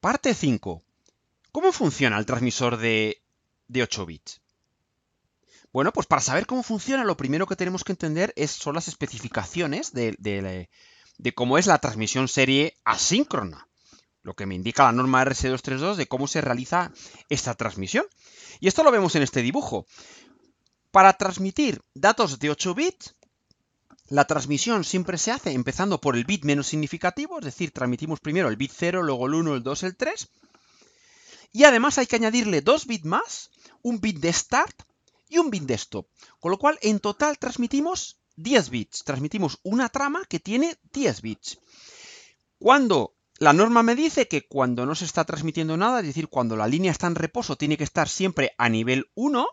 Parte 5. ¿Cómo funciona el transmisor de, de 8 bits? Bueno, pues para saber cómo funciona, lo primero que tenemos que entender es, son las especificaciones de, cómo es la transmisión serie asíncrona, lo que me indica la norma rs 232 de cómo se realiza esta transmisión. Y esto lo vemos en este dibujo. Para transmitir datos de 8 bits, la transmisión siempre se hace empezando por el bit menos significativo, es decir, transmitimos primero el bit 0, luego el 1, el 2, el 3. Y además hay que añadirle dos bits más, un bit de start y un bit de stop. Con lo cual, en total transmitimos 10 bits. Transmitimos una trama que tiene 10 bits. Cuando la norma me dice que cuando no se está transmitiendo nada, es decir, cuando la línea está en reposo, tiene que estar siempre a nivel 1.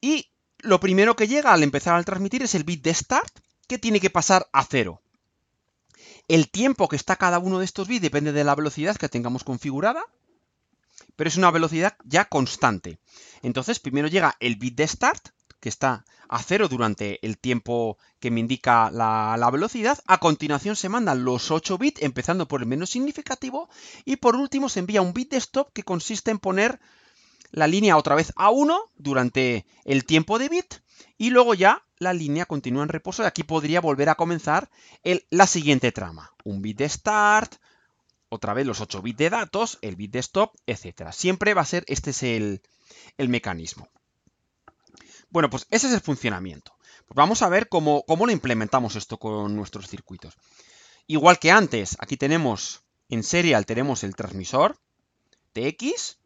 Y lo primero que llega al empezar a transmitir es el bit de start que tiene que pasar a cero. El tiempo que está cada uno de estos bits depende de la velocidad que tengamos configurada, pero es una velocidad ya constante. Entonces, primero llega el bit de start, que está a cero durante el tiempo que me indica la, velocidad. A continuación se mandan los 8 bits, empezando por el menos significativo. Y por último se envía un bit de stop que consiste en poner la línea otra vez a 1 durante el tiempo de bit y luego ya la línea continúa en reposo y aquí podría volver a comenzar la siguiente trama. Un bit de start, otra vez los 8 bits de datos, el bit de stop, etc. Siempre va a ser, este es el, el mecanismo. Bueno, pues ese es el funcionamiento. Pues vamos a ver cómo, cómo lo implementamos esto con nuestros circuitos. Igual que antes, aquí tenemos, en serial tenemos el transmisor TX,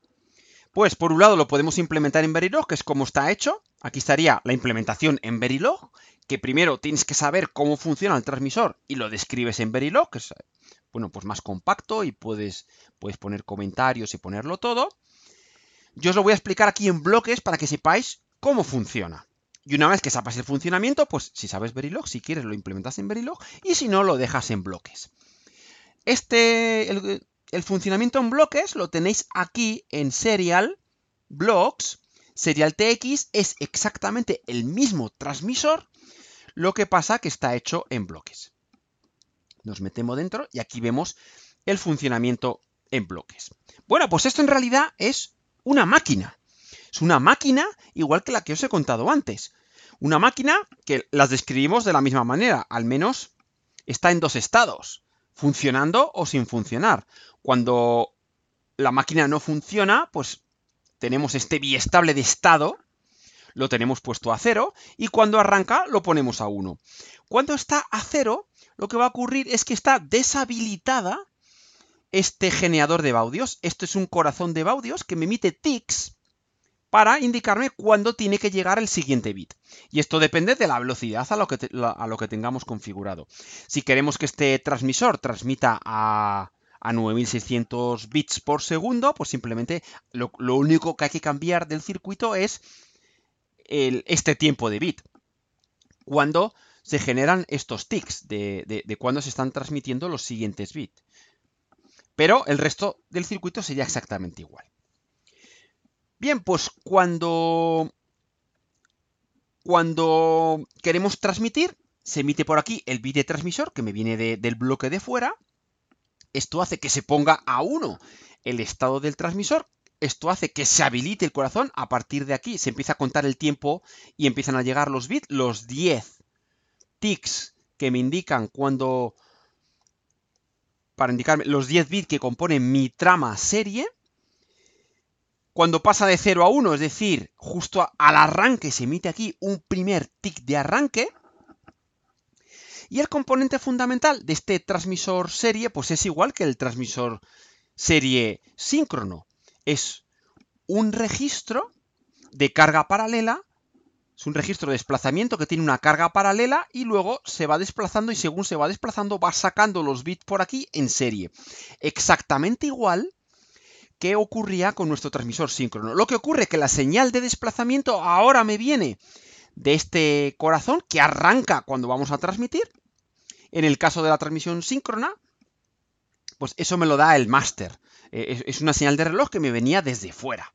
pues por un lado lo podemos implementar en Verilog, que es como está hecho. Aquí estaría la implementación en Verilog, que primero tienes que saber cómo funciona el transmisor y lo describes en Verilog, que es bueno, pues más compacto y puedes, puedes poner comentarios y ponerlo todo. Yo os lo voy a explicar aquí en bloques para que sepáis cómo funciona. Y una vez que sepas el funcionamiento, pues si sabes Verilog, si quieres lo implementas en Verilog y si no lo dejas en bloques. Este, el, el funcionamiento en bloques lo tenéis aquí en Serial, Blocks, Serial TX es exactamente el mismo transmisor, lo que pasa que está hecho en bloques. Nos metemos dentro y aquí vemos el funcionamiento en bloques. Bueno, pues esto en realidad es una máquina. Es una máquina igual que la que os he contado antes. Una máquina que las describimos de la misma manera, al menos está en dos estados funcionando o sin funcionar. Cuando la máquina no funciona, pues tenemos este biestable de estado, lo tenemos puesto a cero, y cuando arranca lo ponemos a uno. Cuando está a cero, lo que va a ocurrir es que está deshabilitada este generador de baudios. Esto es un corazón de baudios que me emite tics para indicarme cuándo tiene que llegar el siguiente bit. Y esto depende de la velocidad a lo que, tengamos configurado. Si queremos que este transmisor transmita a, 9600 bits por segundo, pues simplemente lo, único que hay que cambiar del circuito es este tiempo de bit. Cuando se generan estos ticks de, de cuando se están transmitiendo los siguientes bits. Pero el resto del circuito sería exactamente igual. Bien, pues cuando, cuando queremos transmitir, se emite por aquí el bit de transmisor que me viene del bloque de fuera. Esto hace que se ponga a 1 el estado del transmisor. Esto hace que se habilite el corazón. A partir de aquí se empieza a contar el tiempo y empiezan a llegar los bits, los 10 ticks que me indican cuando... Para indicarme los 10 bits que componen mi trama serie cuando pasa de 0 a 1, es decir, justo al arranque se emite aquí un primer tick de arranque. Y el componente fundamental de este transmisor serie, pues es igual que el transmisor serie síncrono. Es un registro de carga paralela, es un registro de desplazamiento que tiene una carga paralela y luego se va desplazando y según se va desplazando va sacando los bits por aquí en serie. Exactamente igual qué ocurría con nuestro transmisor síncrono. Lo que ocurre es que la señal de desplazamiento ahora me viene de este corazón que arranca cuando vamos a transmitir. En el caso de la transmisión síncrona, pues eso me lo da el máster. Eh, es una señal de reloj que me venía desde fuera.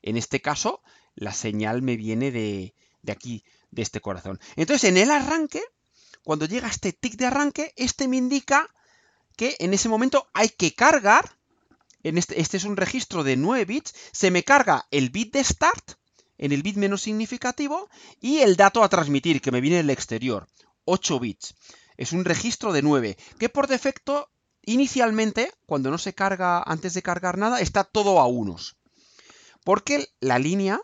En este caso, la señal me viene de, de aquí, de este corazón. Entonces, en el arranque, cuando llega este tic de arranque, este me indica que en ese momento hay que cargar este, este, es un registro de 9 bits, se me carga el bit de start en el bit menos significativo y el dato a transmitir que me viene del exterior, 8 bits. Es un registro de 9, que por defecto, inicialmente, cuando no se carga antes de cargar nada, está todo a unos. Porque la línea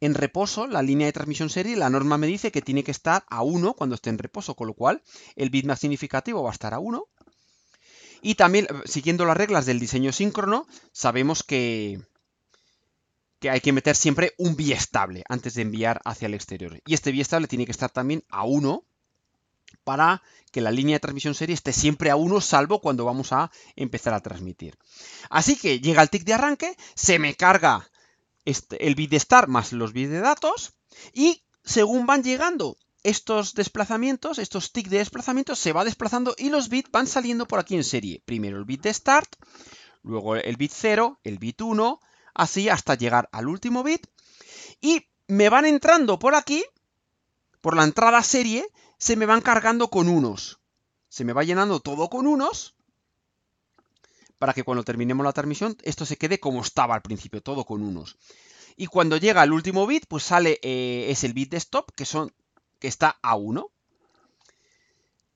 en reposo, la línea de transmisión serie, la norma me dice que tiene que estar a 1 cuando esté en reposo, con lo cual el bit más significativo va a estar a 1 y también, siguiendo las reglas del diseño síncrono, sabemos que, que hay que meter siempre un estable antes de enviar hacia el exterior. Y este estable tiene que estar también a 1 para que la línea de transmisión serie esté siempre a 1, salvo cuando vamos a empezar a transmitir. Así que llega el tick de arranque, se me carga este, el bit de estar más los bits de datos y según van llegando estos desplazamientos, estos tics de desplazamiento, se va desplazando y los bits van saliendo por aquí en serie. Primero el bit de start, luego el bit 0, el bit 1, así hasta llegar al último bit. Y me van entrando por aquí, por la entrada serie, se me van cargando con unos. Se me va llenando todo con unos para que cuando terminemos la transmisión esto se quede como estaba al principio, todo con unos. Y cuando llega el último bit, pues sale, eh, es el bit de stop, que son que está a 1.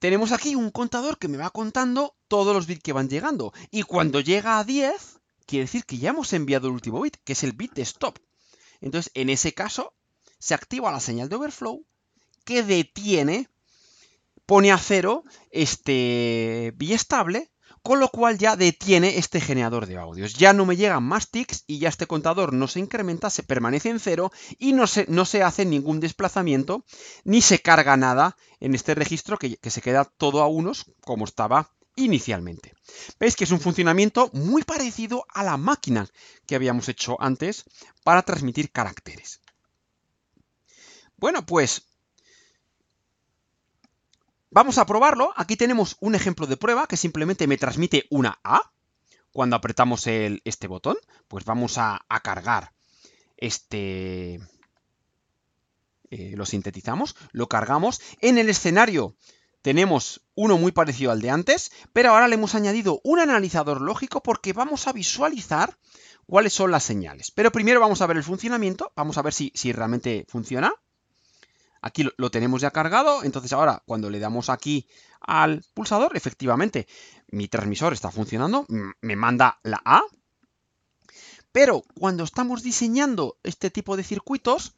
Tenemos aquí un contador que me va contando todos los bits que van llegando. Y cuando llega a 10, quiere decir que ya hemos enviado el último bit, que es el bit de stop. Entonces, en ese caso, se activa la señal de overflow que detiene, pone a cero este estable, con lo cual ya detiene este generador de audios. Ya no me llegan más ticks y ya este contador no se incrementa, se permanece en cero y no se, no se hace ningún desplazamiento ni se carga nada en este registro que, que se queda todo a unos como estaba inicialmente. Veis que es un funcionamiento muy parecido a la máquina que habíamos hecho antes para transmitir caracteres. Bueno, pues Vamos a probarlo. Aquí tenemos un ejemplo de prueba que simplemente me transmite una A cuando apretamos este botón. Pues vamos a, cargar este... Eh, lo sintetizamos, lo cargamos. En el escenario tenemos uno muy parecido al de antes, pero ahora le hemos añadido un analizador lógico porque vamos a visualizar cuáles son las señales. Pero primero vamos a ver el funcionamiento, vamos a ver si realmente funciona. Aquí lo, tenemos ya cargado, entonces ahora cuando le damos aquí al pulsador, efectivamente, mi transmisor está funcionando, me manda la A, pero cuando estamos diseñando este tipo de circuitos,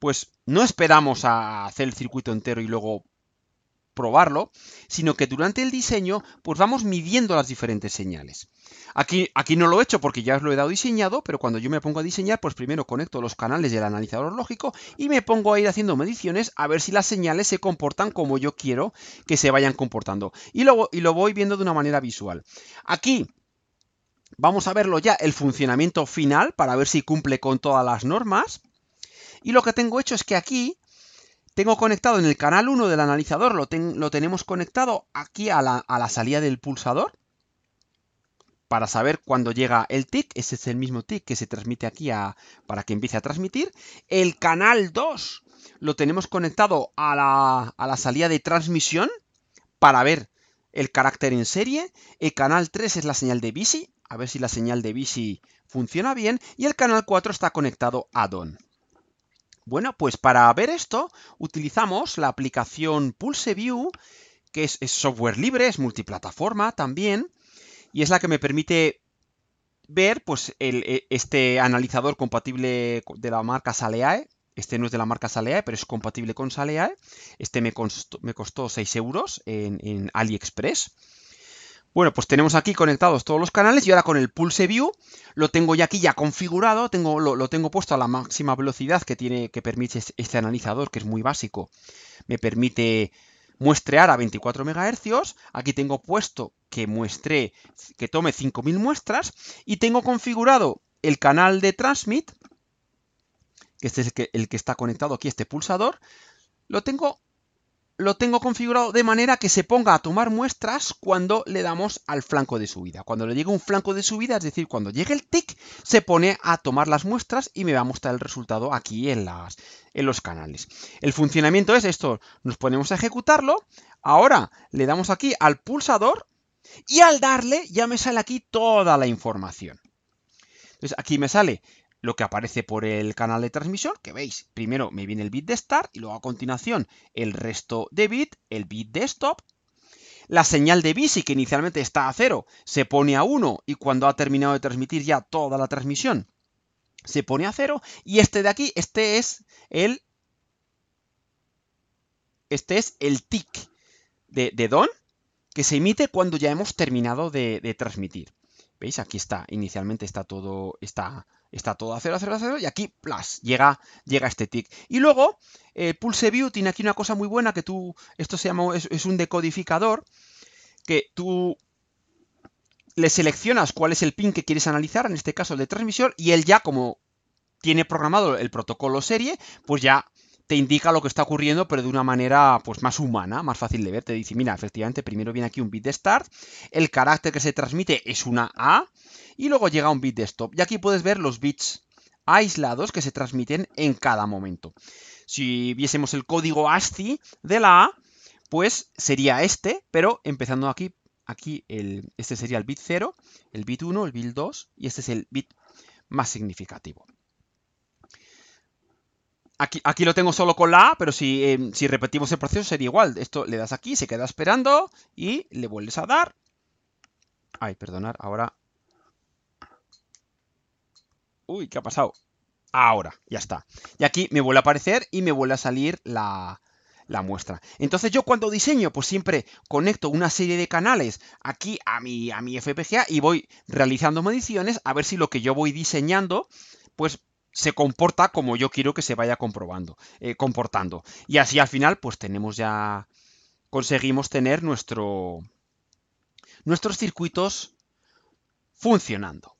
pues no esperamos a hacer el circuito entero y luego probarlo, sino que durante el diseño pues vamos midiendo las diferentes señales. Aquí, aquí no lo he hecho porque ya os lo he dado diseñado, pero cuando yo me pongo a diseñar, pues primero conecto los canales del analizador lógico y me pongo a ir haciendo mediciones a ver si las señales se comportan como yo quiero que se vayan comportando. Y luego y lo voy viendo de una manera visual. Aquí vamos a verlo ya el funcionamiento final para ver si cumple con todas las normas. Y lo que tengo hecho es que aquí tengo conectado en el canal 1 del analizador, lo, lo tenemos conectado aquí a la, salida del pulsador para saber cuándo llega el tick. Ese es el mismo tick que se transmite aquí a, para que empiece a transmitir. El canal 2 lo tenemos conectado a la, a la salida de transmisión para ver el carácter en serie. El canal 3 es la señal de bici, a ver si la señal de bici funciona bien. Y el canal 4 está conectado a DON. Bueno, pues para ver esto utilizamos la aplicación PulseView, que es, software libre, es multiplataforma también, y es la que me permite ver pues, e, este analizador compatible de la marca Saleae. Este no es de la marca Saleae, pero es compatible con Saleae. Este me costó, me 6 euros en AliExpress. Bueno, pues tenemos aquí conectados todos los canales y ahora con el Pulse View lo tengo ya aquí ya configurado, tengo, lo, tengo puesto a la máxima velocidad que, tiene, que permite este analizador, que es muy básico. Me permite muestrear a 24 MHz, aquí tengo puesto que muestre, que tome 5000 muestras y tengo configurado el canal de transmit, que este es el que, el que está conectado aquí, este pulsador, lo tengo lo tengo configurado de manera que se ponga a tomar muestras cuando le damos al flanco de subida. Cuando le llegue un flanco de subida, es decir, cuando llegue el tick, se pone a tomar las muestras y me va a mostrar el resultado aquí en, las, en los canales. El funcionamiento es esto, nos ponemos a ejecutarlo, ahora le damos aquí al pulsador y al darle ya me sale aquí toda la información. Entonces aquí me sale lo que aparece por el canal de transmisión, que veis, primero me viene el bit de start y luego a continuación el resto de bit, el bit de stop. La señal de bici que inicialmente está a cero, se pone a 1 y cuando ha terminado de transmitir ya toda la transmisión se pone a cero. y este de aquí, este es el este es el tick de, don que se emite cuando ya hemos terminado de, de transmitir. ¿Veis? Aquí está, inicialmente está todo, está está todo a 0, a 0, 0, y aquí, plas llega, llega este tick. Y luego, eh, Pulse View tiene aquí una cosa muy buena que tú, esto se llama, es, es un decodificador, que tú le seleccionas cuál es el pin que quieres analizar, en este caso el de transmisión, y él ya, como tiene programado el protocolo serie, pues ya te indica lo que está ocurriendo, pero de una manera pues, más humana, más fácil de ver. Te dice, mira, efectivamente, primero viene aquí un bit de start, el carácter que se transmite es una A, y luego llega un bit de stop. Y aquí puedes ver los bits aislados que se transmiten en cada momento. Si viésemos el código ASCII de la A, pues sería este, pero empezando aquí, aquí el, este sería el bit 0, el bit 1, el bit 2, y este es el bit más significativo. Aquí, lo tengo solo con la A, pero eh, si, repetimos el proceso sería igual. Esto le das aquí, se queda esperando y le vuelves a dar. Ay, perdonar, ahora... Uy, ¿qué ha pasado? Ahora, ya está. Y aquí me vuelve a aparecer y me vuelve a salir la, la muestra. Entonces yo cuando diseño, pues siempre conecto una serie de canales aquí a mi, a mi FPGA y voy realizando mediciones a ver si lo que yo voy diseñando pues se comporta como yo quiero que se vaya comprobando, eh, comportando. Y así al final, pues tenemos ya, conseguimos tener nuestro, nuestros circuitos funcionando.